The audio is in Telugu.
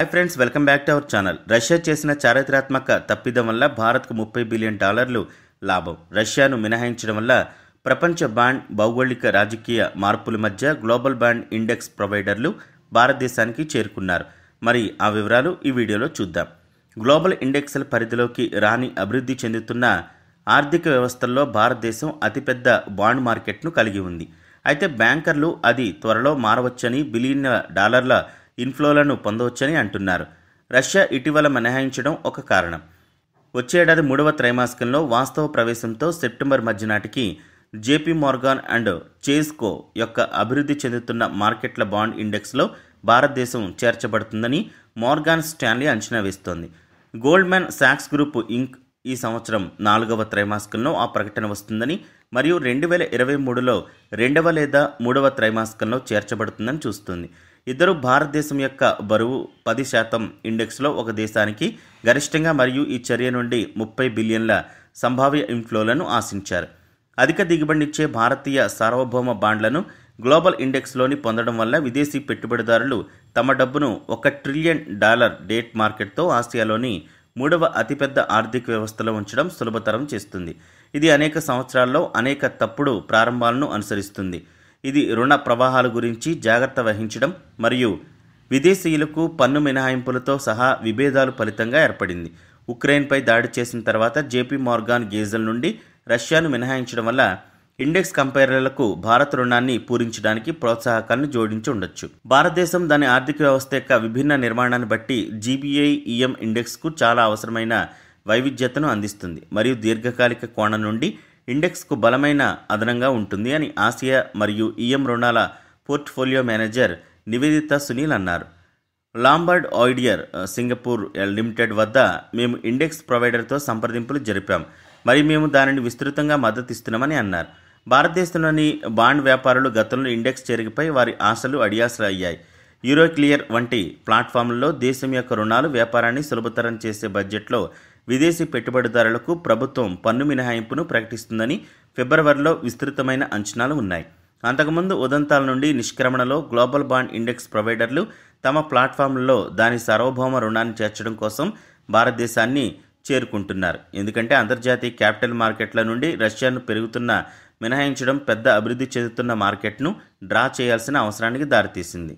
hi friends welcome back to our channel Russia చేసిన చారిత్రాత్మక తప్పిదం వల్ల భారత్కు ముప్పై బిలియన్ డాలర్లు లాభం రష్యాను మినహాయించడం వల్ల ప్రపంచ బ్యాండ్ భౌగోళిక రాజకీయ మార్పుల మధ్య గ్లోబల్ బ్యాండ్ ఇండెక్స్ ప్రొవైడర్లు భారతదేశానికి చేరుకున్నారు మరి ఆ వివరాలు ఈ వీడియోలో చూద్దాం గ్లోబల్ ఇండెక్స్ల పరిధిలోకి రాని అభివృద్ధి చెందుతున్న ఆర్థిక వ్యవస్థల్లో భారతదేశం అతిపెద్ద బాండ్ మార్కెట్ను కలిగి ఉంది అయితే బ్యాంకర్లు అది త్వరలో మారవచ్చని బిలియన్ల డాలర్ల ఇన్ఫ్లోలను పొందవచ్చని అంటున్నారు రష్యా ఇటీవల మినహాయించడం ఒక కారణం వచ్చే ఏడాది మూడవ త్రైమాసికంలో వాస్తవ ప్రవేశంతో సెప్టెంబర్ మధ్య నాటికి జేపీ మార్గాన్ అండ్ చేస్కో యొక్క అభివృద్ధి చెందుతున్న మార్కెట్ల బాండ్ ఇండెక్స్లో భారతదేశం చేర్చబడుతుందని మార్గాన్ స్టాన్లీ అంచనా వేస్తోంది గోల్డ్మ్యాన్ సాక్స్ గ్రూప్ ఇంక్ ఈ సంవత్సరం నాలుగవ త్రైమాసికంలో ఆ ప్రకటన వస్తుందని మరియు రెండు వేల ఇరవై మూడులో రెండవ లేదా మూడవ త్రైమాసికంలో చేర్చబడుతుందని చూస్తుంది ఇద్దరు భారతదేశం యొక్క బరువు పది శాతం ఇండెక్స్లో ఒక దేశానికి గరిష్టంగా మరియు ఈ చర్య నుండి ముప్పై బిలియన్ల సంభావ్య ఇన్ఫ్లోలను ఆశించారు అధిక దిగుబడినిచ్చే భారతీయ సార్వభౌమ బాండ్లను గ్లోబల్ ఇండెక్స్లోని పొందడం వల్ల విదేశీ పెట్టుబడిదారులు తమ డబ్బును ఒక ట్రిలియన్ డాలర్ డేట్ మార్కెట్తో ఆసియాలోని మూడవ అతిపెద్ద ఆర్థిక వ్యవస్థలో ఉంచడం సులభతరం చేస్తుంది ఇది అనేక సంవత్సరాల్లో అనేక తప్పుడు ప్రారంభాలను అనుసరిస్తుంది ఇది రుణ ప్రవాహాల గురించి జాగ్రత్త వహించడం మరియు విదేశీయులకు పన్ను మినహాయింపులతో సహా విభేదాలు ఫలితంగా ఏర్పడింది ఉక్రెయిన్పై దాడి చేసిన తర్వాత జేపీ మార్గాన్ గేజల్ నుండి రష్యాను మినహాయించడం వల్ల ఇండెక్స్ కంపేరర్లకు భారత రుణాన్ని పూరించడానికి ప్రోత్సాహకాలను జోడించి ఉండొచ్చు భారతదేశం దాని ఆర్థిక వ్యవస్థ యొక్క విభిన్న నిర్మాణాన్ని బట్టి జీబీఐఈఎం ఈఎం ఇండెక్స్కు చాలా అవసరమైన వైవిధ్యతను అందిస్తుంది మరియు దీర్ఘకాలిక కోణం నుండి ఇండెక్స్కు బలమైన అదనంగా ఉంటుంది అని ఆసియా మరియు ఈఎం రుణాల పోర్ట్ఫోలియో మేనేజర్ నివేదిత సునీల్ అన్నారు లాంబర్డ్ ఆయిడియర్ సింగపూర్ లిమిటెడ్ వద్ద మేము ఇండెక్స్ ప్రొవైడర్తో సంప్రదింపులు జరిపాం మరి మేము దానిని విస్తృతంగా మద్దతు ఇస్తున్నామని అన్నారు భారతదేశంలోని బాండ్ వ్యాపారులు గతంలో ఇండెక్స్ చేరికపై వారి ఆశలు అడియాసలు అయ్యాయి యూరోక్లియర్ వంటి ప్లాట్ఫామ్లలో దేశం యొక్క రుణాలు వ్యాపారాన్ని సులభతరం చేసే బడ్జెట్లో విదేశీ పెట్టుబడిదారులకు ప్రభుత్వం పన్ను మినహాయింపును ప్రకటిస్తుందని ఫిబ్రవరిలో విస్తృతమైన అంచనాలు ఉన్నాయి అంతకుముందు ఉదంతాల నుండి నిష్క్రమణలో గ్లోబల్ బాండ్ ఇండెక్స్ ప్రొవైడర్లు తమ ప్లాట్ఫామ్లలో దాని సార్వభౌమ రుణాన్ని చేర్చడం కోసం భారతదేశాన్ని చేరుకుంటున్నారు ఎందుకంటే అంతర్జాతీయ క్యాపిటల్ మార్కెట్ల నుండి రష్యాను పెరుగుతున్న మినహాయించడం పెద్ద అభివృద్ధి చెందుతున్న మార్కెట్ను డ్రా చేయాల్సిన అవసరానికి దారితీసింది